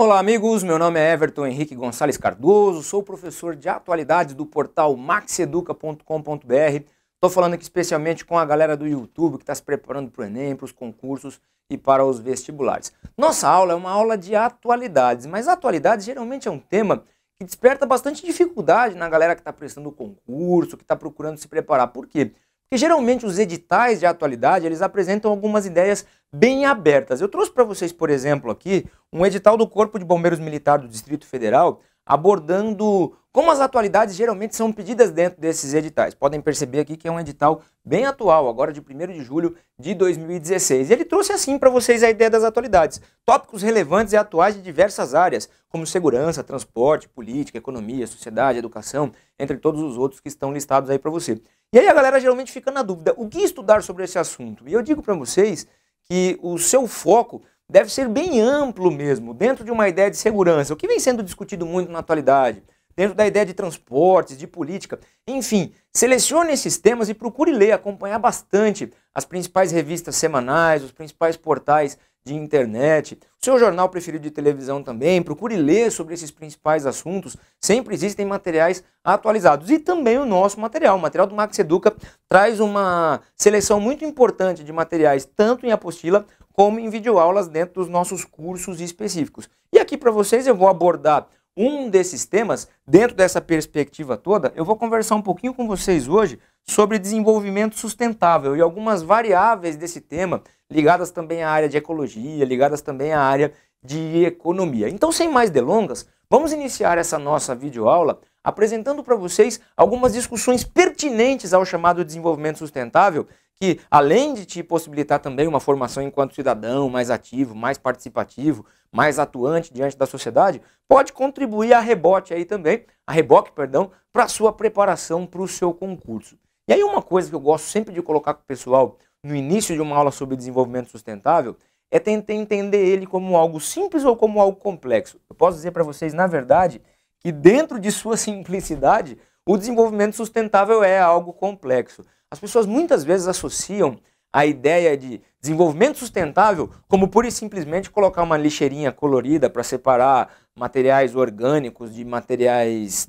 Olá, amigos. Meu nome é Everton Henrique Gonçalves Cardoso, sou professor de atualidades do portal maxeduca.com.br. Estou falando aqui especialmente com a galera do YouTube que está se preparando para o Enem, para os concursos e para os vestibulares. Nossa aula é uma aula de atualidades, mas atualidades geralmente é um tema que desperta bastante dificuldade na galera que está prestando o concurso, que está procurando se preparar. Por quê? Porque geralmente os editais de atualidade, eles apresentam algumas ideias bem abertas. Eu trouxe para vocês, por exemplo, aqui um edital do Corpo de Bombeiros Militar do Distrito Federal abordando como as atualidades geralmente são pedidas dentro desses editais. Podem perceber aqui que é um edital bem atual, agora de 1 de julho de 2016. E ele trouxe assim para vocês a ideia das atualidades, tópicos relevantes e atuais de diversas áreas, como segurança, transporte, política, economia, sociedade, educação, entre todos os outros que estão listados aí para você. E aí a galera geralmente fica na dúvida, o que estudar sobre esse assunto? E eu digo para vocês que o seu foco deve ser bem amplo mesmo, dentro de uma ideia de segurança, o que vem sendo discutido muito na atualidade, dentro da ideia de transportes, de política, enfim, selecione esses temas e procure ler, acompanhar bastante as principais revistas semanais, os principais portais de internet, seu jornal preferido de televisão também. Procure ler sobre esses principais assuntos. Sempre existem materiais atualizados. E também o nosso material. O material do Max Educa traz uma seleção muito importante de materiais, tanto em apostila como em videoaulas dentro dos nossos cursos específicos. E aqui para vocês eu vou abordar um desses temas, dentro dessa perspectiva toda, eu vou conversar um pouquinho com vocês hoje sobre desenvolvimento sustentável e algumas variáveis desse tema, ligadas também à área de ecologia, ligadas também à área de economia. Então, sem mais delongas, vamos iniciar essa nossa videoaula apresentando para vocês algumas discussões pertinentes ao chamado desenvolvimento sustentável que além de te possibilitar também uma formação enquanto cidadão mais ativo, mais participativo, mais atuante diante da sociedade, pode contribuir a rebote aí também, a reboque, perdão, para a sua preparação para o seu concurso. E aí uma coisa que eu gosto sempre de colocar para o pessoal no início de uma aula sobre desenvolvimento sustentável é tentar entender ele como algo simples ou como algo complexo. Eu posso dizer para vocês, na verdade, que dentro de sua simplicidade, o desenvolvimento sustentável é algo complexo. As pessoas muitas vezes associam a ideia de desenvolvimento sustentável como pura e simplesmente colocar uma lixeirinha colorida para separar materiais orgânicos de materiais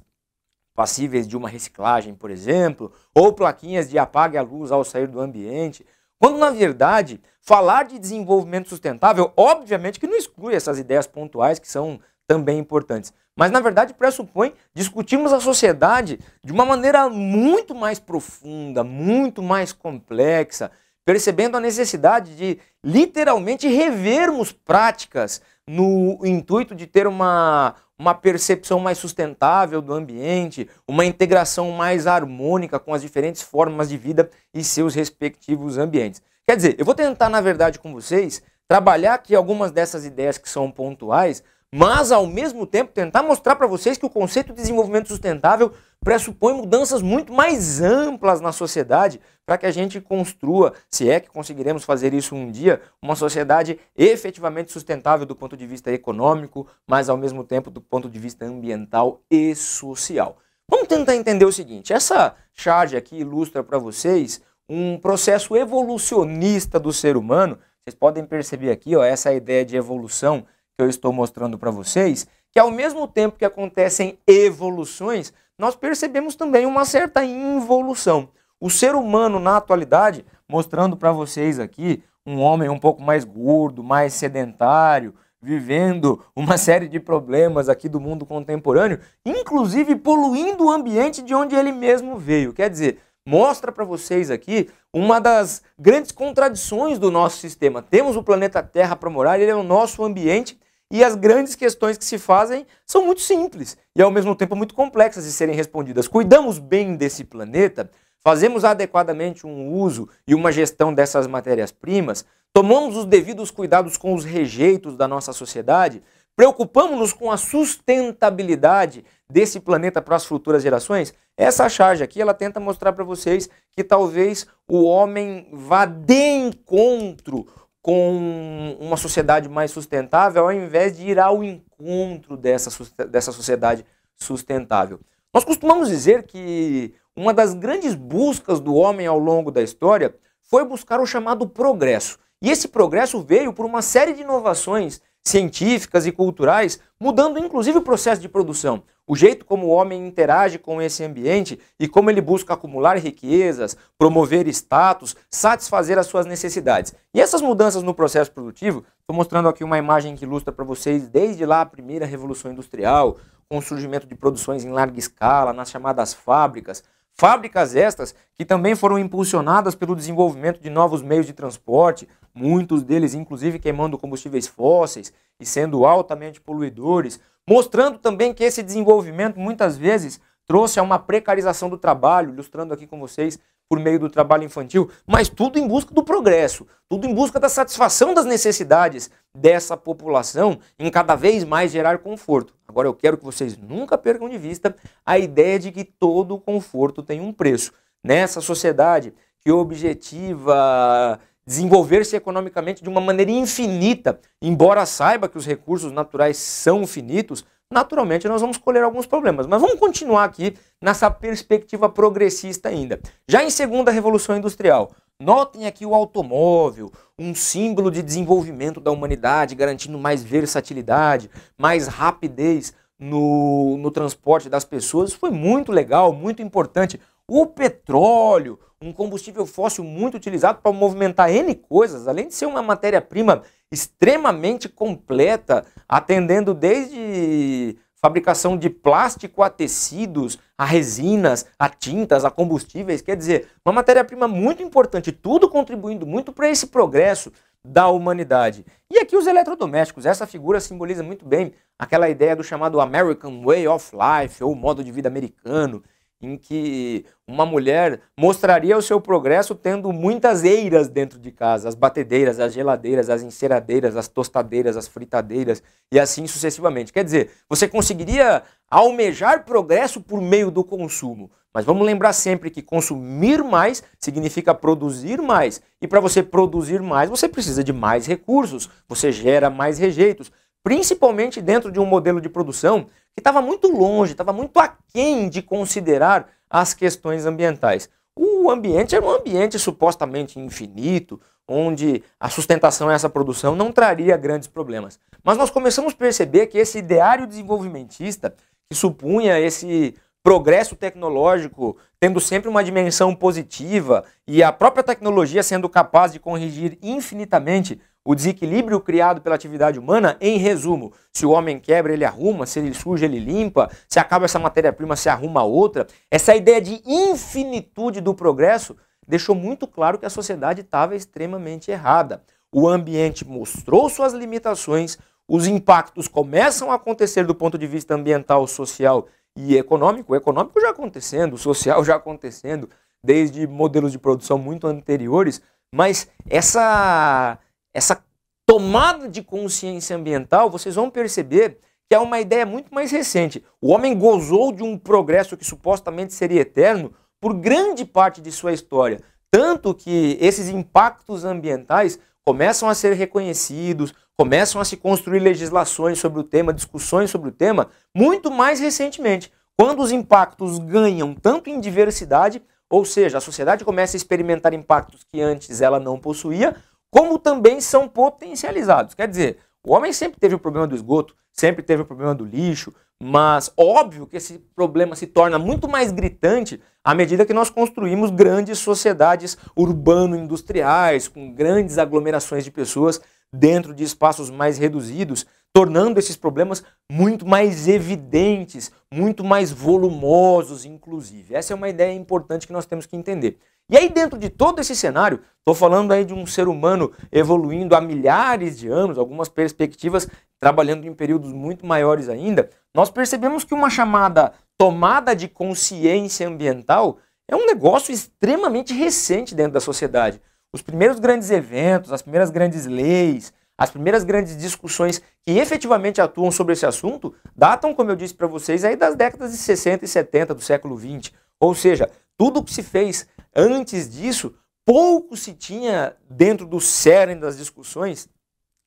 passíveis de uma reciclagem, por exemplo, ou plaquinhas de apague a luz ao sair do ambiente. Quando, na verdade, falar de desenvolvimento sustentável, obviamente que não exclui essas ideias pontuais que são também importantes. Mas, na verdade, pressupõe discutirmos a sociedade de uma maneira muito mais profunda, muito mais complexa, percebendo a necessidade de literalmente revermos práticas no intuito de ter uma, uma percepção mais sustentável do ambiente, uma integração mais harmônica com as diferentes formas de vida e seus respectivos ambientes. Quer dizer, eu vou tentar, na verdade, com vocês, trabalhar aqui algumas dessas ideias que são pontuais mas ao mesmo tempo tentar mostrar para vocês que o conceito de desenvolvimento sustentável pressupõe mudanças muito mais amplas na sociedade para que a gente construa, se é que conseguiremos fazer isso um dia, uma sociedade efetivamente sustentável do ponto de vista econômico, mas ao mesmo tempo do ponto de vista ambiental e social. Vamos tentar entender o seguinte, essa charge aqui ilustra para vocês um processo evolucionista do ser humano. Vocês podem perceber aqui, ó, essa ideia de evolução que eu estou mostrando para vocês, que ao mesmo tempo que acontecem evoluções, nós percebemos também uma certa involução. O ser humano na atualidade, mostrando para vocês aqui um homem um pouco mais gordo, mais sedentário, vivendo uma série de problemas aqui do mundo contemporâneo, inclusive poluindo o ambiente de onde ele mesmo veio. Quer dizer, mostra para vocês aqui uma das grandes contradições do nosso sistema. Temos o planeta Terra para morar, ele é o nosso ambiente e as grandes questões que se fazem são muito simples e, ao mesmo tempo, muito complexas de serem respondidas. Cuidamos bem desse planeta, fazemos adequadamente um uso e uma gestão dessas matérias-primas, tomamos os devidos cuidados com os rejeitos da nossa sociedade, preocupamos-nos com a sustentabilidade desse planeta para as futuras gerações? Essa charge aqui, ela tenta mostrar para vocês que talvez o homem vá de encontro com uma sociedade mais sustentável, ao invés de ir ao encontro dessa, dessa sociedade sustentável. Nós costumamos dizer que uma das grandes buscas do homem ao longo da história foi buscar o chamado progresso. E esse progresso veio por uma série de inovações científicas e culturais, mudando inclusive o processo de produção o jeito como o homem interage com esse ambiente e como ele busca acumular riquezas, promover status, satisfazer as suas necessidades. E essas mudanças no processo produtivo, estou mostrando aqui uma imagem que ilustra para vocês desde lá a primeira revolução industrial, com o surgimento de produções em larga escala, nas chamadas fábricas. Fábricas estas que também foram impulsionadas pelo desenvolvimento de novos meios de transporte, muitos deles inclusive queimando combustíveis fósseis e sendo altamente poluidores, Mostrando também que esse desenvolvimento muitas vezes trouxe a uma precarização do trabalho, ilustrando aqui com vocês por meio do trabalho infantil, mas tudo em busca do progresso, tudo em busca da satisfação das necessidades dessa população em cada vez mais gerar conforto. Agora eu quero que vocês nunca percam de vista a ideia de que todo conforto tem um preço. Nessa sociedade que objetiva desenvolver-se economicamente de uma maneira infinita, embora saiba que os recursos naturais são finitos, naturalmente nós vamos colher alguns problemas. Mas vamos continuar aqui nessa perspectiva progressista ainda. Já em segunda revolução industrial, notem aqui o automóvel, um símbolo de desenvolvimento da humanidade, garantindo mais versatilidade, mais rapidez no, no transporte das pessoas. foi muito legal, muito importante. O petróleo, um combustível fóssil muito utilizado para movimentar N coisas, além de ser uma matéria-prima extremamente completa, atendendo desde fabricação de plástico a tecidos, a resinas, a tintas, a combustíveis, quer dizer, uma matéria-prima muito importante, tudo contribuindo muito para esse progresso da humanidade. E aqui os eletrodomésticos, essa figura simboliza muito bem aquela ideia do chamado American Way of Life, ou modo de vida americano, em que uma mulher mostraria o seu progresso tendo muitas eiras dentro de casa, as batedeiras, as geladeiras, as enceradeiras, as tostadeiras, as fritadeiras e assim sucessivamente. Quer dizer, você conseguiria almejar progresso por meio do consumo. Mas vamos lembrar sempre que consumir mais significa produzir mais. E para você produzir mais, você precisa de mais recursos, você gera mais rejeitos, principalmente dentro de um modelo de produção que estava muito longe, estava muito aquém de considerar as questões ambientais. O ambiente era um ambiente supostamente infinito, onde a sustentação a essa produção não traria grandes problemas. Mas nós começamos a perceber que esse ideário desenvolvimentista, que supunha esse progresso tecnológico tendo sempre uma dimensão positiva e a própria tecnologia sendo capaz de corrigir infinitamente o desequilíbrio criado pela atividade humana, em resumo, se o homem quebra, ele arruma, se ele suja, ele limpa, se acaba essa matéria-prima, se arruma outra. Essa ideia de infinitude do progresso deixou muito claro que a sociedade estava extremamente errada. O ambiente mostrou suas limitações, os impactos começam a acontecer do ponto de vista ambiental, social e econômico. O econômico já acontecendo, o social já acontecendo, desde modelos de produção muito anteriores, mas essa essa tomada de consciência ambiental, vocês vão perceber que é uma ideia muito mais recente. O homem gozou de um progresso que supostamente seria eterno por grande parte de sua história. Tanto que esses impactos ambientais começam a ser reconhecidos, começam a se construir legislações sobre o tema, discussões sobre o tema, muito mais recentemente, quando os impactos ganham tanto em diversidade, ou seja, a sociedade começa a experimentar impactos que antes ela não possuía, como também são potencializados. Quer dizer, o homem sempre teve o problema do esgoto, sempre teve o problema do lixo, mas óbvio que esse problema se torna muito mais gritante à medida que nós construímos grandes sociedades urbano-industriais, com grandes aglomerações de pessoas dentro de espaços mais reduzidos, tornando esses problemas muito mais evidentes, muito mais volumosos, inclusive. Essa é uma ideia importante que nós temos que entender. E aí, dentro de todo esse cenário, estou falando aí de um ser humano evoluindo há milhares de anos, algumas perspectivas trabalhando em períodos muito maiores ainda, nós percebemos que uma chamada tomada de consciência ambiental é um negócio extremamente recente dentro da sociedade. Os primeiros grandes eventos, as primeiras grandes leis, as primeiras grandes discussões que efetivamente atuam sobre esse assunto datam, como eu disse para vocês, aí das décadas de 60 e 70 do século 20. Ou seja, tudo o que se fez Antes disso, pouco se tinha dentro do cerne das discussões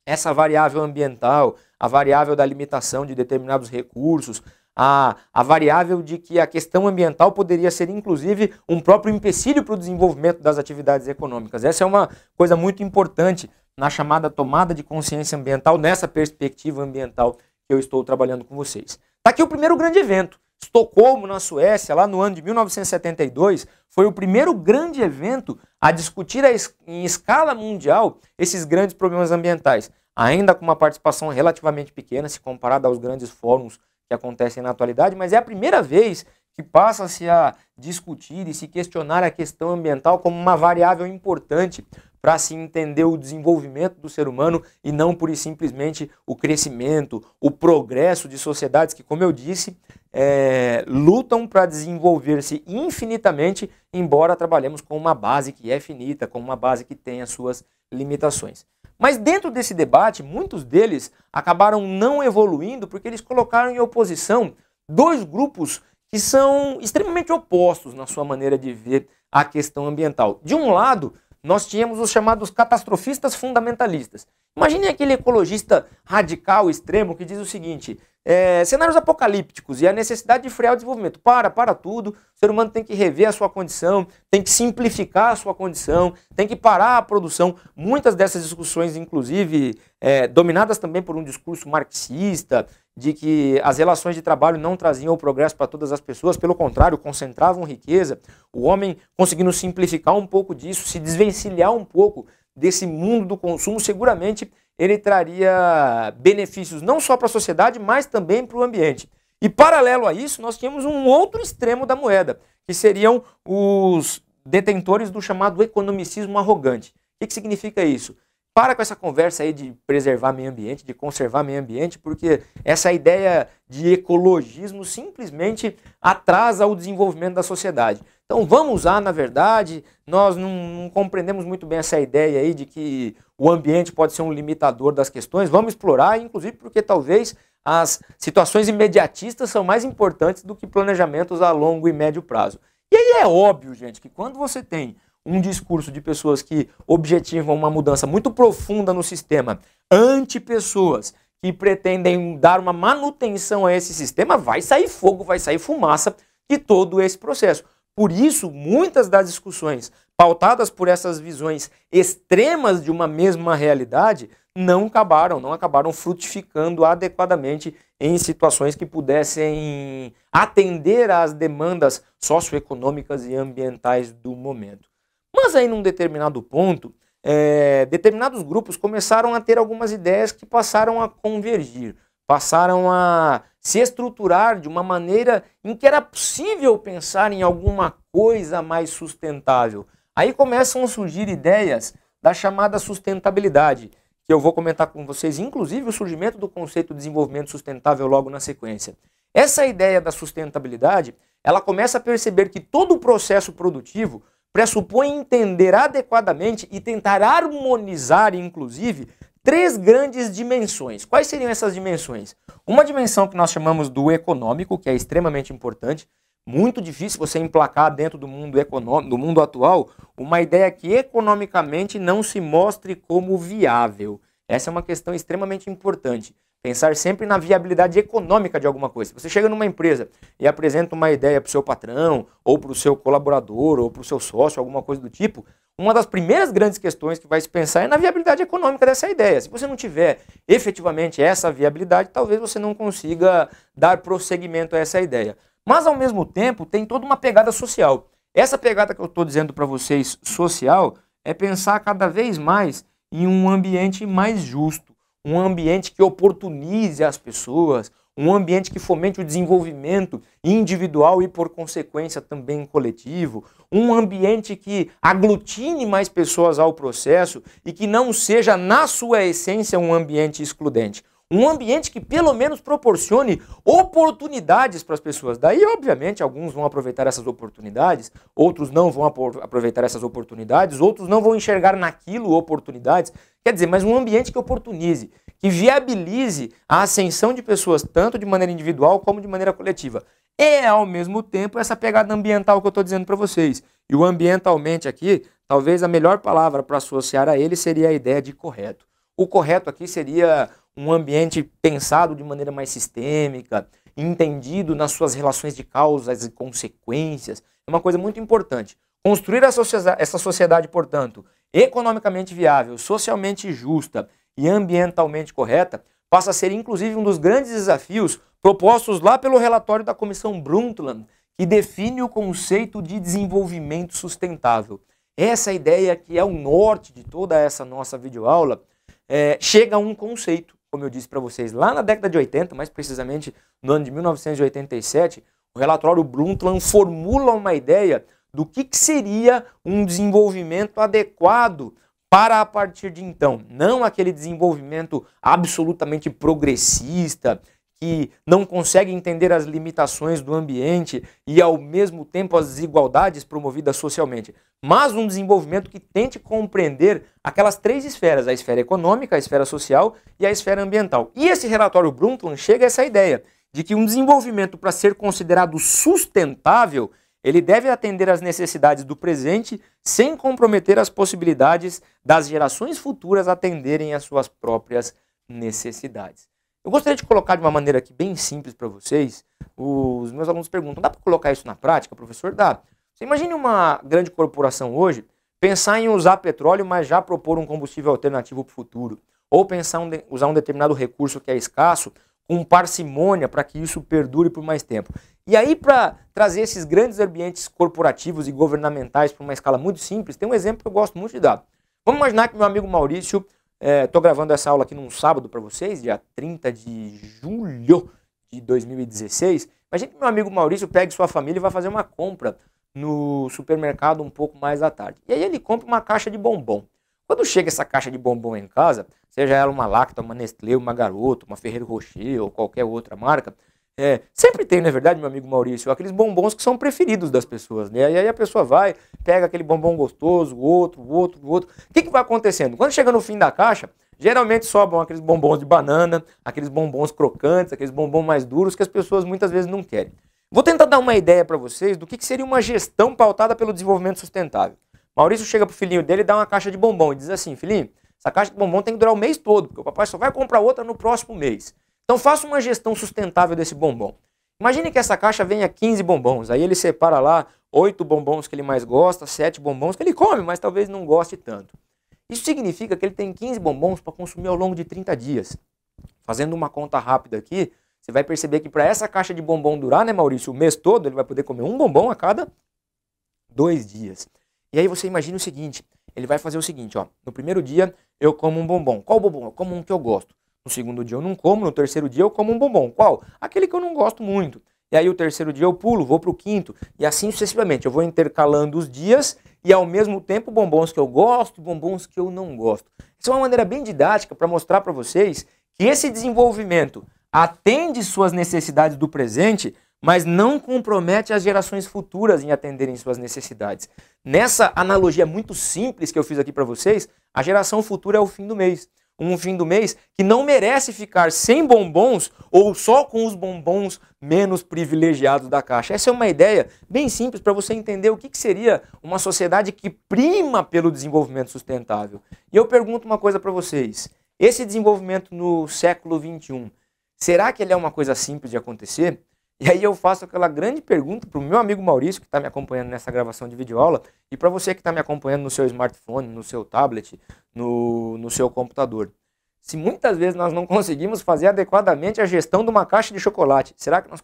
essa variável ambiental, a variável da limitação de determinados recursos, a, a variável de que a questão ambiental poderia ser, inclusive, um próprio empecilho para o desenvolvimento das atividades econômicas. Essa é uma coisa muito importante na chamada tomada de consciência ambiental, nessa perspectiva ambiental que eu estou trabalhando com vocês. Está aqui o primeiro grande evento. Estocolmo, na Suécia, lá no ano de 1972, foi o primeiro grande evento a discutir a es em escala mundial esses grandes problemas ambientais, ainda com uma participação relativamente pequena se comparada aos grandes fóruns que acontecem na atualidade, mas é a primeira vez que passa-se a discutir e se questionar a questão ambiental como uma variável importante para se entender o desenvolvimento do ser humano e não por simplesmente o crescimento, o progresso de sociedades que, como eu disse, é, lutam para desenvolver-se infinitamente, embora trabalhemos com uma base que é finita, com uma base que tem as suas limitações. Mas dentro desse debate, muitos deles acabaram não evoluindo porque eles colocaram em oposição dois grupos que são extremamente opostos na sua maneira de ver a questão ambiental. De um lado, nós tínhamos os chamados catastrofistas fundamentalistas. Imagine aquele ecologista radical, extremo, que diz o seguinte: é, cenários apocalípticos e a necessidade de frear o desenvolvimento. Para, para tudo. O ser humano tem que rever a sua condição, tem que simplificar a sua condição, tem que parar a produção. Muitas dessas discussões, inclusive, é, dominadas também por um discurso marxista, de que as relações de trabalho não traziam o progresso para todas as pessoas, pelo contrário, concentravam riqueza. O homem conseguindo simplificar um pouco disso, se desvencilhar um pouco desse mundo do consumo, seguramente ele traria benefícios não só para a sociedade, mas também para o ambiente. E paralelo a isso, nós tínhamos um outro extremo da moeda, que seriam os detentores do chamado economicismo arrogante. O que, que significa isso? Para com essa conversa aí de preservar meio ambiente, de conservar meio ambiente, porque essa ideia de ecologismo simplesmente atrasa o desenvolvimento da sociedade. Então vamos usar, na verdade, nós não, não, compreendemos muito bem essa ideia aí de que o ambiente pode ser um limitador das questões. Vamos explorar, inclusive porque talvez as situações imediatistas são mais importantes do que planejamentos a longo e médio prazo. E aí é óbvio, gente, que quando você tem um discurso de pessoas que objetivam uma mudança muito profunda no sistema, anti-pessoas que pretendem dar uma manutenção a esse sistema, vai sair fogo, vai sair fumaça de todo esse processo. Por isso, muitas das discussões pautadas por essas visões extremas de uma mesma realidade não acabaram, não acabaram frutificando adequadamente em situações que pudessem atender às demandas socioeconômicas e ambientais do momento. Mas aí, num determinado ponto, é, determinados grupos começaram a ter algumas ideias que passaram a convergir, passaram a se estruturar de uma maneira em que era possível pensar em alguma coisa mais sustentável. Aí começam a surgir ideias da chamada sustentabilidade, que eu vou comentar com vocês, inclusive o surgimento do conceito de desenvolvimento sustentável logo na sequência. Essa ideia da sustentabilidade, ela começa a perceber que todo o processo produtivo pressupõe entender adequadamente e tentar harmonizar, inclusive, três grandes dimensões. Quais seriam essas dimensões? Uma dimensão que nós chamamos do econômico, que é extremamente importante. Muito difícil você emplacar dentro do mundo econômico, do mundo atual, uma ideia que economicamente não se mostre como viável. Essa é uma questão extremamente importante. Pensar sempre na viabilidade econômica de alguma coisa. Você chega numa empresa e apresenta uma ideia para o seu patrão, ou para o seu colaborador, ou para o seu sócio, alguma coisa do tipo, uma das primeiras grandes questões que vai se pensar é na viabilidade econômica dessa ideia. Se você não tiver efetivamente essa viabilidade, talvez você não consiga dar prosseguimento a essa ideia. Mas, ao mesmo tempo, tem toda uma pegada social. Essa pegada que eu estou dizendo para vocês, social, é pensar cada vez mais em um ambiente mais justo um ambiente que oportunize as pessoas, um ambiente que fomente o desenvolvimento individual e, por consequência, também coletivo, um ambiente que aglutine mais pessoas ao processo e que não seja, na sua essência, um ambiente excludente. Um ambiente que pelo menos proporcione oportunidades para as pessoas. Daí, obviamente, alguns vão aproveitar essas oportunidades, outros não vão aproveitar essas oportunidades, outros não vão enxergar naquilo oportunidades. Quer dizer, mas um ambiente que oportunize, que viabilize a ascensão de pessoas, tanto de maneira individual como de maneira coletiva. E, ao mesmo tempo, essa pegada ambiental que eu estou dizendo para vocês. E o ambientalmente aqui, talvez a melhor palavra para associar a ele seria a ideia de correto. O correto aqui seria um ambiente pensado de maneira mais sistêmica, entendido nas suas relações de causas e consequências, é uma coisa muito importante. Construir essa sociedade, portanto, economicamente viável, socialmente justa e ambientalmente correta, passa a ser inclusive um dos grandes desafios propostos lá pelo relatório da Comissão Brundtland, que define o conceito de desenvolvimento sustentável. Essa ideia que é o norte de toda essa nossa videoaula, é, chega a um conceito, como eu disse para vocês, lá na década de 80, mais precisamente no ano de 1987, o relatório Brundtland formula uma ideia do que, que seria um desenvolvimento adequado para a partir de então. Não aquele desenvolvimento absolutamente progressista, que não consegue entender as limitações do ambiente e, ao mesmo tempo, as desigualdades promovidas socialmente, mas um desenvolvimento que tente compreender aquelas três esferas: a esfera econômica, a esfera social e a esfera ambiental. E esse relatório Brundtland chega a essa ideia de que um desenvolvimento, para ser considerado sustentável, ele deve atender às necessidades do presente sem comprometer as possibilidades das gerações futuras atenderem às suas próprias necessidades. Eu gostaria de colocar de uma maneira aqui bem simples para vocês. Os meus alunos perguntam: dá para colocar isso na prática, professor? Dá. Você imagine uma grande corporação hoje pensar em usar petróleo, mas já propor um combustível alternativo para o futuro. Ou pensar em usar um determinado recurso que é escasso com parcimônia para que isso perdure por mais tempo. E aí, para trazer esses grandes ambientes corporativos e governamentais para uma escala muito simples, tem um exemplo que eu gosto muito de dar. Vamos imaginar que meu amigo Maurício Estou é, gravando essa aula aqui num sábado para vocês, dia 30 de julho de 2016. Imagina que meu amigo Maurício pegue sua família e vai fazer uma compra no supermercado um pouco mais à tarde. E aí ele compra uma caixa de bombom. Quando chega essa caixa de bombom em casa, seja ela uma Lacta, uma Nestlé, uma Garoto, uma Ferreiro Rocher ou qualquer outra marca, é, sempre tem, na é verdade, meu amigo Maurício, aqueles bombons que são preferidos das pessoas, né? E aí a pessoa vai, pega aquele bombom gostoso, outro, outro, outro. O que, que vai acontecendo? Quando chega no fim da caixa, geralmente sobram aqueles bombons de banana, aqueles bombons crocantes, aqueles bombons mais duros que as pessoas muitas vezes não querem. Vou tentar dar uma ideia para vocês do que, que seria uma gestão pautada pelo desenvolvimento sustentável. Maurício chega pro filhinho dele e dá uma caixa de bombom e diz assim, filhinho, essa caixa de bombom tem que durar o mês todo, porque o papai só vai comprar outra no próximo mês. Então faça uma gestão sustentável desse bombom. Imagine que essa caixa venha 15 bombons, aí ele separa lá oito bombons que ele mais gosta, sete bombons que ele come, mas talvez não goste tanto. Isso significa que ele tem 15 bombons para consumir ao longo de 30 dias. Fazendo uma conta rápida aqui, você vai perceber que para essa caixa de bombom durar, né, Maurício, o mês todo, ele vai poder comer um bombom a cada dois dias. E aí você imagina o seguinte, ele vai fazer o seguinte, ó, no primeiro dia eu como um bombom. Qual bombom? Eu como um que eu gosto. No segundo dia eu não como, no terceiro dia eu como um bombom. Qual? Aquele que eu não gosto muito. E aí o terceiro dia eu pulo, vou para o quinto. E assim sucessivamente. Eu vou intercalando os dias e ao mesmo tempo bombons que eu gosto e bombons que eu não gosto. Isso é uma maneira bem didática para mostrar para vocês que esse desenvolvimento atende suas necessidades do presente, mas não compromete as gerações futuras em atenderem suas necessidades. Nessa analogia muito simples que eu fiz aqui para vocês, a geração futura é o fim do mês um fim do mês que não merece ficar sem bombons ou só com os bombons menos privilegiados da caixa. Essa é uma ideia bem simples para você entender o que, que, seria uma sociedade que prima pelo desenvolvimento sustentável. E eu pergunto uma coisa para vocês: esse desenvolvimento no século XXI, será que ele é uma coisa simples de acontecer? E aí eu faço aquela grande pergunta para o meu amigo Maurício, que está me acompanhando nessa gravação de videoaula, e para você que está me acompanhando no seu smartphone, no seu tablet, no, no seu computador. Se muitas vezes nós não conseguimos fazer adequadamente a gestão de uma caixa de chocolate, será que nós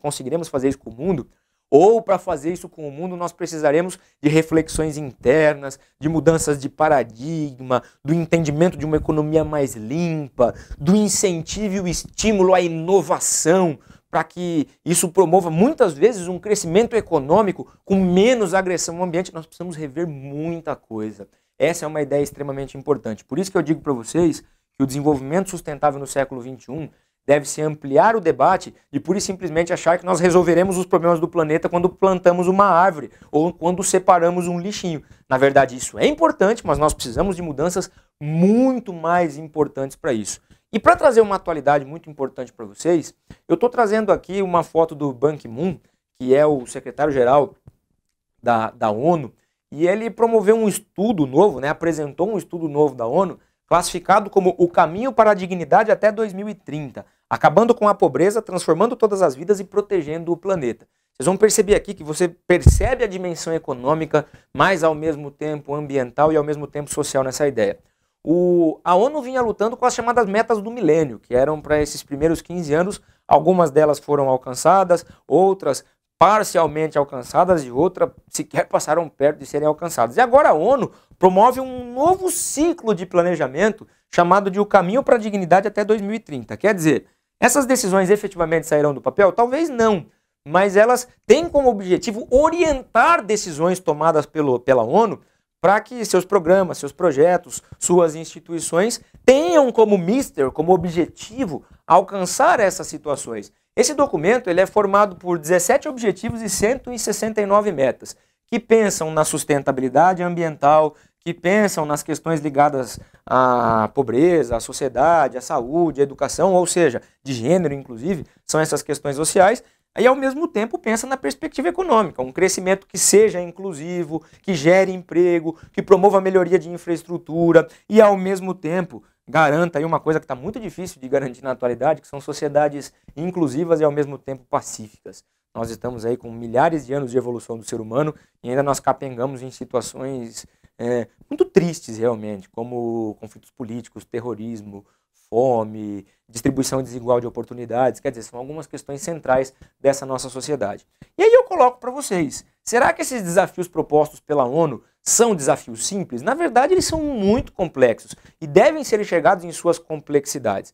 conseguiremos fazer isso com o mundo? Ou para fazer isso com o mundo, nós precisaremos de reflexões internas, de mudanças de paradigma, do entendimento de uma economia mais limpa, do incentivo e o estímulo à inovação, para que isso promova muitas vezes um crescimento econômico com menos agressão ao ambiente, nós precisamos rever muita coisa. Essa é uma ideia extremamente importante. Por isso que eu digo para vocês que o desenvolvimento sustentável no século XXI deve-se ampliar o debate e pura e simplesmente achar que nós resolveremos os problemas do planeta quando plantamos uma árvore ou quando separamos um lixinho. Na verdade, isso é importante, mas nós precisamos de mudanças muito mais importantes para isso. E para trazer uma atualidade muito importante para vocês, eu estou trazendo aqui uma foto do Ban Ki-moon, que é o secretário-geral da, da ONU, e ele promoveu um estudo novo, né, apresentou um estudo novo da ONU, classificado como o caminho para a dignidade até 2030, acabando com a pobreza, transformando todas as vidas e protegendo o planeta. Vocês vão perceber aqui que você percebe a dimensão econômica, mas ao mesmo tempo ambiental e ao mesmo tempo social nessa ideia o, a ONU vinha lutando com as chamadas metas do milênio, que eram para esses primeiros 15 anos. Algumas delas foram alcançadas, outras parcialmente alcançadas e outras sequer passaram perto de serem alcançadas. E agora a ONU promove um novo ciclo de planejamento chamado de O Caminho para a Dignidade até 2030. Quer dizer, essas decisões efetivamente sairão do papel? Talvez não, mas elas têm como objetivo orientar decisões tomadas pelo, pela ONU para que seus programas, seus projetos, suas instituições tenham como mister, como objetivo, alcançar essas situações. Esse documento ele é formado por 17 objetivos e 169 metas, que pensam na sustentabilidade ambiental, que pensam nas questões ligadas à pobreza, à sociedade, à saúde, à educação, ou seja, de gênero, inclusive, são essas questões sociais, e ao mesmo tempo pensa na perspectiva econômica, um crescimento que seja inclusivo, que gere emprego, que promova a melhoria de infraestrutura e ao mesmo tempo garanta aí uma coisa que está muito difícil de garantir na atualidade, que são sociedades inclusivas e ao mesmo tempo pacíficas. Nós estamos aí com milhares de anos de evolução do ser humano e ainda nós capengamos em situações é, muito tristes realmente, como conflitos políticos, terrorismo, fome, distribuição desigual de oportunidades, quer dizer, são algumas questões centrais dessa nossa sociedade. E aí eu coloco para vocês, será que esses desafios propostos pela ONU são desafios simples? Na verdade, eles são muito complexos e devem ser enxergados em suas complexidades.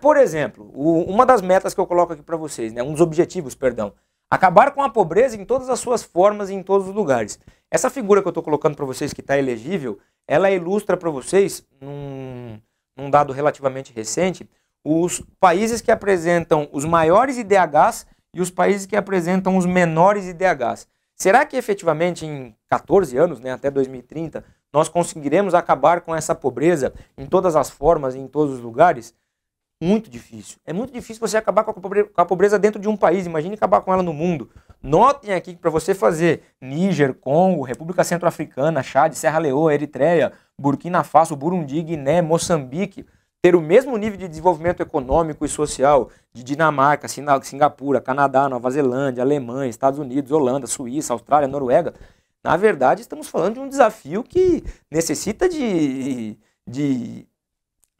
Por, exemplo, uma das metas que eu coloco aqui para vocês, né, um dos objetivos, perdão, acabar com a pobreza em todas as suas formas e em todos os lugares. Essa figura que eu estou colocando para vocês que está elegível, ela ilustra para vocês num num dado relativamente recente, os países que apresentam os maiores IDHs e os países que apresentam os menores IDHs. Será que efetivamente em 14 anos, né, até 2030, nós conseguiremos acabar com essa pobreza em todas as formas e em todos os lugares? Muito difícil. É muito difícil você acabar com a pobreza dentro de um país. Imagine acabar com ela no mundo. Notem aqui que para você fazer Níger, Congo, República Centro-Africana, Chad, Serra Leoa, Eritreia, Burkina Faso, Burundi, Guiné, Moçambique, ter o mesmo nível de desenvolvimento econômico e social de Dinamarca, Singapura, Canadá, Nova Zelândia, Alemanha, Estados Unidos, Holanda, Suíça, Austrália, Noruega, na verdade estamos falando de um desafio que necessita de, de,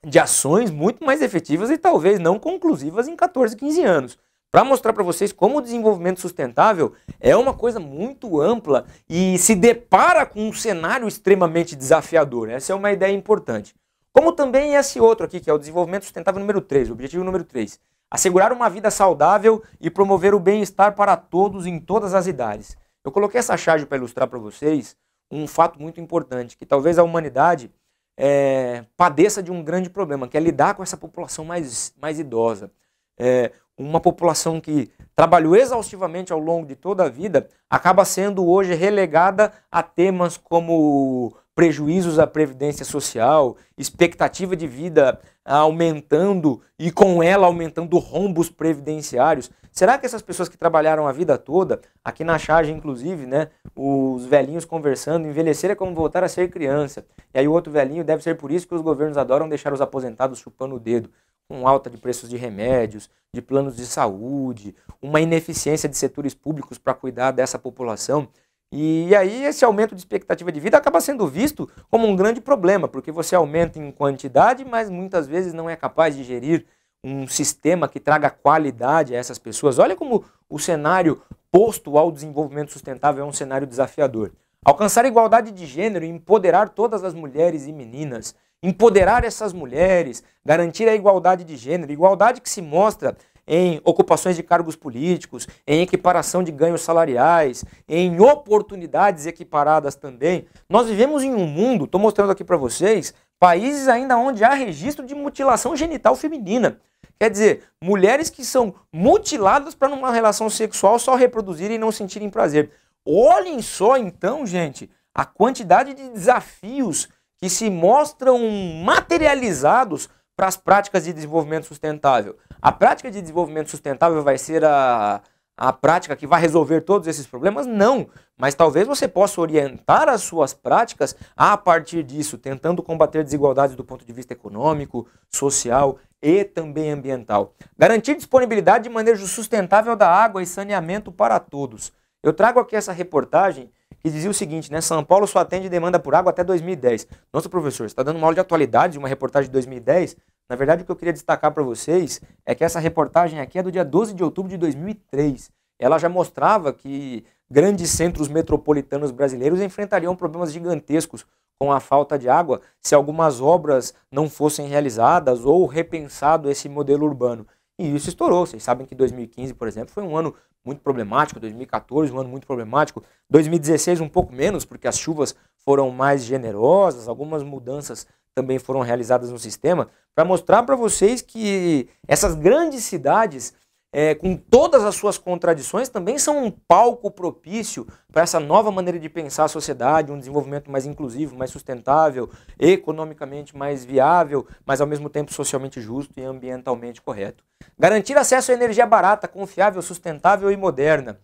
de ações muito mais efetivas e talvez não conclusivas em 14, 15 anos para mostrar para vocês como o desenvolvimento sustentável é uma coisa muito ampla e se depara com um cenário extremamente desafiador. Essa é uma ideia importante. Como também esse outro aqui, que é o desenvolvimento sustentável número 3, objetivo número 3. Assegurar uma vida saudável e promover o bem-estar para todos em todas as idades. Eu coloquei essa charge para ilustrar para vocês um fato muito importante, que talvez a humanidade é, padeça de um grande problema, que é lidar com essa população mais, mais idosa. É, uma população que trabalhou exaustivamente ao longo de toda a vida, acaba sendo hoje relegada a temas como prejuízos à previdência social, expectativa de vida aumentando e com ela aumentando rombos previdenciários. Será que essas pessoas que trabalharam a vida toda, aqui na charge inclusive, né, os velhinhos conversando, envelhecer é como voltar a ser criança. E aí o outro velhinho deve ser por isso que os governos adoram deixar os aposentados chupando o dedo com alta de preços de remédios, de planos de saúde, uma ineficiência de setores públicos para cuidar dessa população. E aí esse aumento de expectativa de vida acaba sendo visto como um grande problema, porque você aumenta em quantidade, mas muitas vezes não é capaz de gerir um sistema que traga qualidade a essas pessoas. Olha como o cenário posto ao desenvolvimento sustentável é um cenário desafiador. Alcançar igualdade de gênero e empoderar todas as mulheres e meninas empoderar essas mulheres, garantir a igualdade de gênero, igualdade que se mostra em ocupações de cargos políticos, em equiparação de ganhos salariais, em oportunidades equiparadas também. Nós vivemos em um mundo, estou mostrando aqui para vocês, países ainda onde há registro de mutilação genital feminina. Quer dizer, mulheres que são mutiladas para numa relação sexual só reproduzirem e não sentirem prazer. Olhem só então, gente, a quantidade de desafios que se mostram materializados para as práticas de desenvolvimento sustentável. A prática de desenvolvimento sustentável vai ser a, a prática que vai resolver todos esses problemas? Não, mas talvez você possa orientar as suas práticas a partir disso, tentando combater desigualdades do ponto de vista econômico, social e também ambiental. Garantir disponibilidade de manejo sustentável da água e saneamento para todos. Eu trago aqui essa reportagem que dizia o seguinte, né? São Paulo só atende demanda por água até 2010. Nossa, professor, está dando uma aula de atualidade, uma reportagem de 2010. Na verdade, o que eu queria destacar para vocês é que essa reportagem aqui é do dia 12 de outubro de 2003. Ela já mostrava que grandes centros metropolitanos brasileiros enfrentariam problemas gigantescos com a falta de água se algumas obras não fossem realizadas ou repensado esse modelo urbano. E isso estourou. Vocês sabem que 2015, por exemplo, foi um ano muito problemático, 2014 um ano muito problemático, 2016 um pouco menos, porque as chuvas foram mais generosas, algumas mudanças também foram realizadas no sistema, para mostrar para vocês que essas grandes cidades é, com todas as suas contradições, também são um palco propício para essa nova maneira de pensar a sociedade, um desenvolvimento mais inclusivo, mais sustentável, economicamente mais viável, mas ao mesmo tempo socialmente justo e ambientalmente correto. Garantir acesso à energia barata, confiável, sustentável e moderna.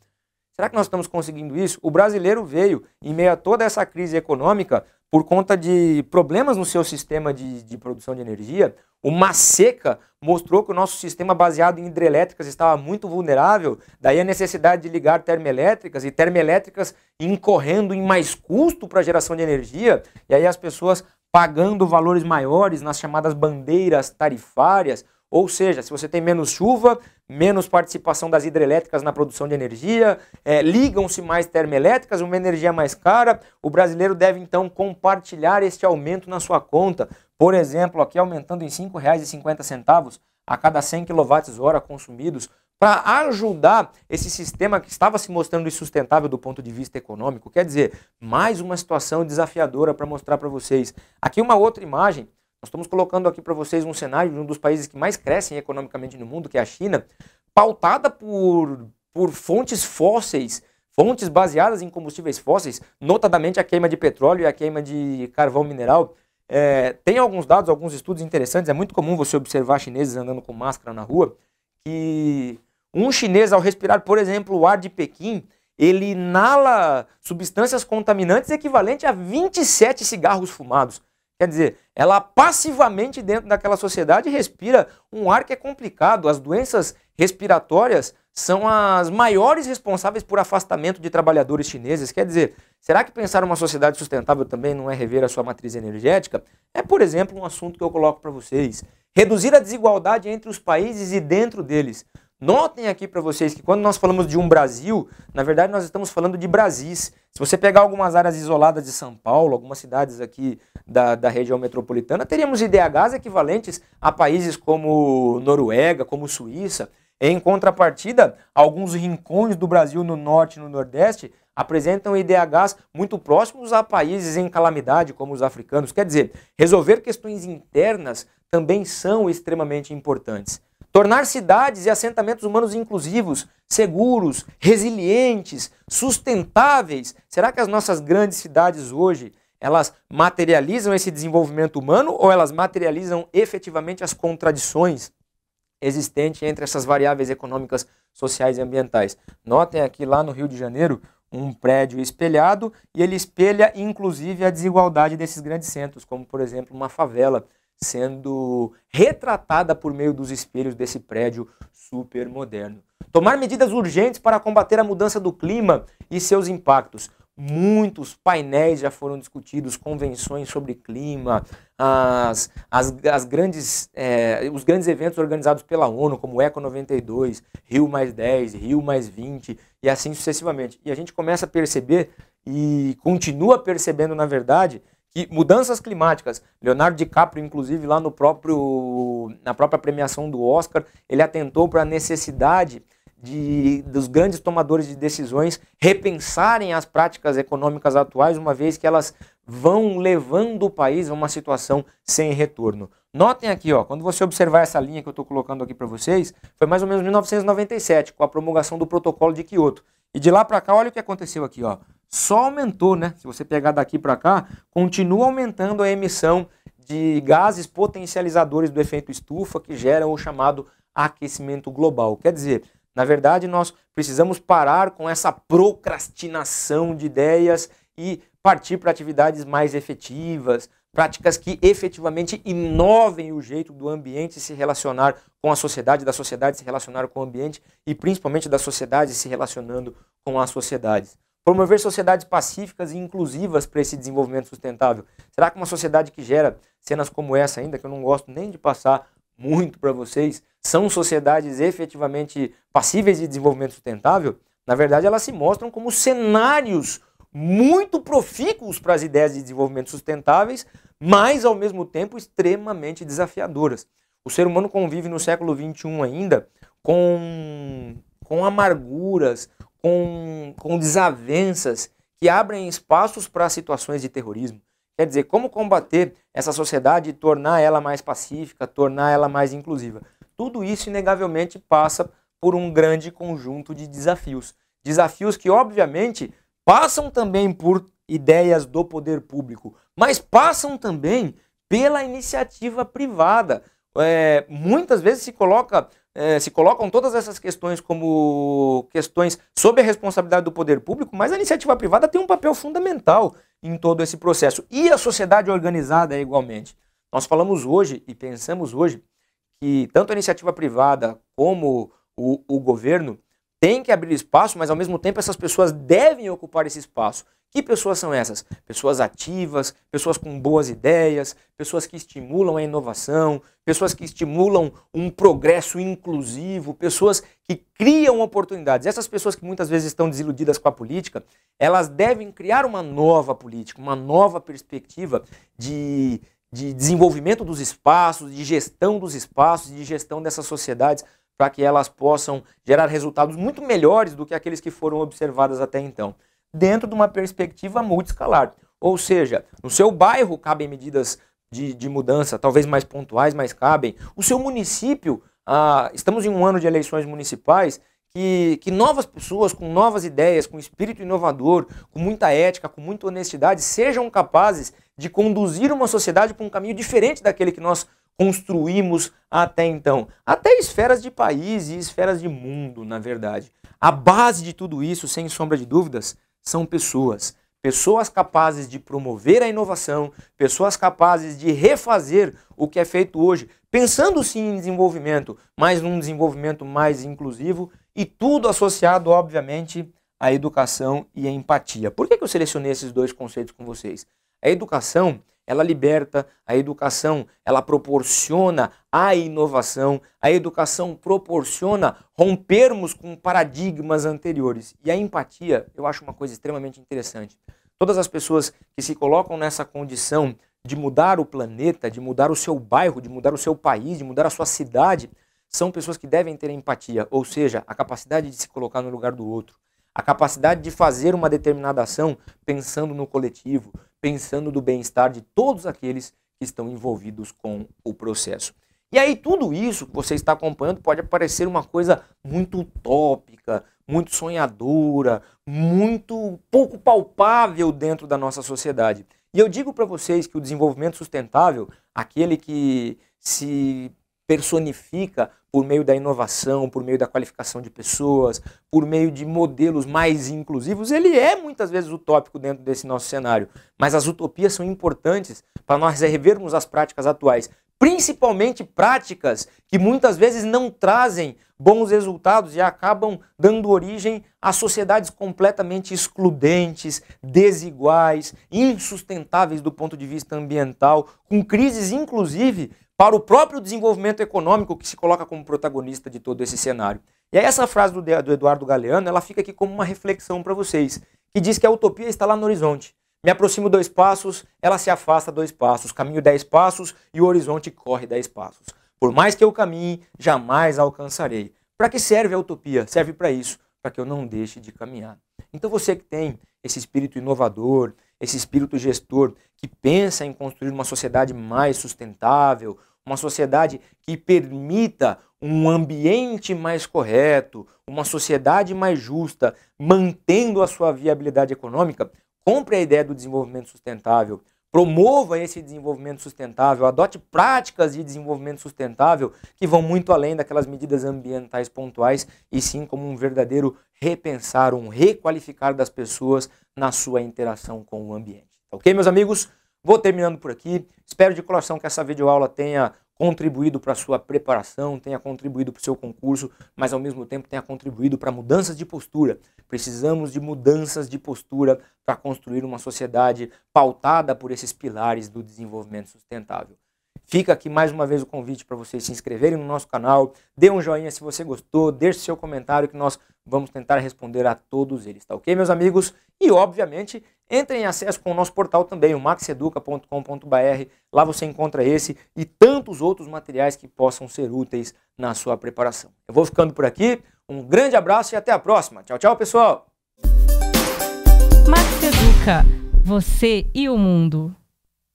Será que nós estamos conseguindo isso? O brasileiro veio, em meio a toda essa crise econômica, por conta de problemas no seu sistema de, de produção de energia, uma seca mostrou que o nosso sistema baseado em hidrelétricas estava muito vulnerável, daí a necessidade de ligar termoelétricas e termoelétricas incorrendo em mais custo para a geração de energia, e aí as pessoas pagando valores maiores nas chamadas bandeiras tarifárias, ou seja, se você tem menos chuva, menos participação das hidrelétricas na produção de energia, é, ligam-se mais termoelétricas, uma energia mais cara. O brasileiro deve então compartilhar este aumento na sua conta, por exemplo, aqui aumentando em R$ 5,50 a cada 100 kWh consumidos, para ajudar esse sistema que estava se mostrando insustentável do ponto de vista econômico. Quer dizer, mais uma situação desafiadora para mostrar para vocês. Aqui uma outra imagem nós estamos colocando aqui para vocês um cenário de um dos países que mais crescem economicamente no mundo, que é a China, pautada por, por fontes fósseis, fontes baseadas em combustíveis fósseis, notadamente a queima de petróleo e a queima de carvão mineral. É, tem alguns dados, alguns estudos interessantes. É muito comum você observar chineses andando com máscara na rua. Que um chinês, ao respirar, por exemplo, o ar de Pequim, ele inala substâncias contaminantes equivalente a 27 cigarros fumados. Quer dizer, ela passivamente dentro daquela sociedade respira um ar que é complicado. As doenças respiratórias são as maiores responsáveis por afastamento de trabalhadores chineses. Quer dizer, será que pensar uma sociedade sustentável também não é rever a sua matriz energética? É, por exemplo, um assunto que eu coloco para vocês. Reduzir a desigualdade entre os países e dentro deles. Notem aqui para vocês que quando nós falamos de um Brasil, na verdade nós estamos falando de Brasis. Se você pegar algumas áreas isoladas de São Paulo, algumas cidades aqui da, da região metropolitana, teríamos IDHs equivalentes a países como Noruega, como Suíça. Em contrapartida, alguns rincões do Brasil no norte e no nordeste apresentam IDHs muito próximos a países em calamidade, como os africanos. Quer dizer, resolver questões internas também são extremamente importantes. Tornar cidades e assentamentos humanos inclusivos, seguros, resilientes, sustentáveis. Será que as nossas grandes cidades hoje, elas materializam esse desenvolvimento humano ou elas materializam efetivamente as contradições existentes entre essas variáveis econômicas, sociais e ambientais? Notem aqui lá no Rio de Janeiro, um prédio espelhado e ele espelha inclusive a desigualdade desses grandes centros, como por exemplo uma favela sendo retratada por meio dos espelhos desse prédio super moderno. Tomar medidas urgentes para combater a mudança do clima e seus impactos. Muitos painéis já foram discutidos, convenções sobre clima, as, as, as grandes, é, os grandes eventos organizados pela ONU, como o Eco 92, Rio mais 10, Rio mais 20 e assim sucessivamente. E a gente começa a perceber e continua percebendo, na verdade, que mudanças climáticas, Leonardo DiCaprio, inclusive, lá no próprio, na própria premiação do Oscar, ele atentou para a necessidade de, dos grandes tomadores de decisões repensarem as práticas econômicas atuais, uma vez que elas vão levando o país a uma situação sem retorno. Notem aqui, ó, quando você observar essa linha que eu estou colocando aqui para vocês, foi mais ou menos 1997, com a promulgação do Protocolo de Quioto. E de lá para cá, olha o que aconteceu aqui, ó. Só aumentou, né? Se você pegar daqui para cá, continua aumentando a emissão de gases potencializadores do efeito estufa que geram o chamado aquecimento global. Quer dizer, na verdade, nós precisamos parar com essa procrastinação de ideias e partir para atividades mais efetivas, práticas que efetivamente inovem o jeito do ambiente se relacionar com a sociedade, da sociedade se relacionar com o ambiente e principalmente da sociedade se relacionando com as sociedades. Promover sociedades pacíficas e inclusivas para esse desenvolvimento sustentável. Será que uma sociedade que gera cenas como essa ainda, que eu não gosto nem de passar muito para vocês, são sociedades efetivamente passíveis de desenvolvimento sustentável? Na verdade, elas se mostram como cenários muito profícuos para as ideias de desenvolvimento sustentáveis, mas ao mesmo tempo extremamente desafiadoras. O ser humano convive no século XXI ainda com, com amarguras, com, com desavenças que abrem espaços para situações de terrorismo. Quer dizer, como combater essa sociedade e tornar ela mais pacífica, tornar ela mais inclusiva? Tudo isso, inegavelmente, passa por um grande conjunto de desafios. Desafios que, obviamente, passam também por ideias do poder público, mas passam também pela iniciativa privada. É, muitas vezes se coloca é, se colocam todas essas questões como questões sob a responsabilidade do poder público, mas a iniciativa privada tem um papel fundamental em todo esse processo e a sociedade organizada é igualmente. Nós falamos hoje e pensamos hoje que tanto a iniciativa privada como o, o governo tem que abrir espaço, mas ao mesmo tempo essas pessoas devem ocupar esse espaço. Que pessoas são essas? Pessoas ativas, pessoas com boas ideias, pessoas que estimulam a inovação, pessoas que estimulam um progresso inclusivo, pessoas que criam oportunidades. Essas pessoas que muitas vezes estão desiludidas com a política, elas devem criar uma nova política, uma nova perspectiva de, de desenvolvimento dos espaços, de gestão dos espaços, de gestão dessas sociedades para que elas possam gerar resultados muito melhores do que aqueles que foram observadas até então, dentro de uma perspectiva multiscalar. Ou seja, no seu bairro cabem medidas de, de mudança, talvez mais pontuais, mas cabem. O seu município, ah, estamos em um ano de eleições municipais, que, que, novas pessoas com novas ideias, com espírito inovador, com muita ética, com muita honestidade, sejam capazes de conduzir uma sociedade para um caminho diferente daquele que nós construímos até então. Até esferas de país e esferas de mundo, na verdade. A base de tudo isso, sem sombra de dúvidas, são pessoas. Pessoas capazes de promover a inovação, pessoas capazes de refazer o que é feito hoje, pensando sim em desenvolvimento, mas num desenvolvimento mais inclusivo e tudo associado, obviamente, à educação e à empatia. Por que eu selecionei esses dois conceitos com vocês? A educação ela liberta, a educação, ela proporciona a inovação, a educação proporciona rompermos com paradigmas anteriores. E a empatia, eu acho uma coisa extremamente interessante. Todas as pessoas que se colocam nessa condição de mudar o planeta, de mudar o seu bairro, de mudar o seu país, de mudar a sua cidade, são pessoas que devem ter empatia, ou seja, a capacidade de se colocar no lugar do outro, a capacidade de fazer uma determinada ação pensando no coletivo, pensando do bem-estar de todos aqueles que estão envolvidos com o processo. E aí tudo isso que você está acompanhando pode parecer uma coisa muito utópica, muito sonhadora, muito pouco palpável dentro da nossa sociedade. E eu digo para vocês que o desenvolvimento sustentável, aquele que se personifica por meio da inovação, por meio da qualificação de pessoas, por meio de modelos mais inclusivos, ele é muitas vezes utópico dentro desse nosso cenário. Mas as utopias são importantes para nós revermos as práticas atuais, principalmente práticas que muitas vezes não trazem bons resultados e acabam dando origem a sociedades completamente excludentes, desiguais, insustentáveis do ponto de vista ambiental, com crises inclusive para o próprio desenvolvimento econômico que se coloca como protagonista de todo esse cenário. E aí essa frase do, do Eduardo Galeano, ela fica aqui como uma reflexão para vocês, que diz que a utopia está lá no horizonte. Me aproximo dois passos, ela se afasta dois passos, caminho dez passos e o horizonte corre dez passos. Por mais que eu caminhe, jamais alcançarei. Para que serve a utopia? Serve para isso, para que eu não deixe de caminhar. Então você que tem esse espírito inovador, esse espírito gestor que pensa em construir uma sociedade mais sustentável, uma sociedade que permita um ambiente mais correto, uma sociedade mais justa, mantendo a sua viabilidade econômica, compre a ideia do desenvolvimento sustentável, promova esse desenvolvimento sustentável, adote práticas de desenvolvimento sustentável que vão muito além daquelas medidas ambientais pontuais e sim como um verdadeiro repensar, um requalificar das pessoas na sua interação com o ambiente. Ok, meus amigos? Vou terminando por aqui. Espero de coração que essa videoaula tenha contribuído para a sua preparação, tenha contribuído para o seu concurso, mas ao mesmo tempo tenha contribuído para mudanças de postura. Precisamos de mudanças de postura para construir uma sociedade pautada por esses pilares do desenvolvimento sustentável. Fica aqui mais uma vez o convite para vocês se inscreverem no nosso canal, dê um joinha se você gostou, deixe seu comentário que nós vamos tentar responder a todos eles, tá ok, meus amigos? E, obviamente, entre em acesso com o nosso portal também, o maxeduca.com.br. Lá você encontra esse e tantos outros materiais que possam ser úteis na sua preparação. Eu vou ficando por aqui. Um grande abraço e até a próxima. Tchau, tchau, pessoal. Max Educa, você e o mundo.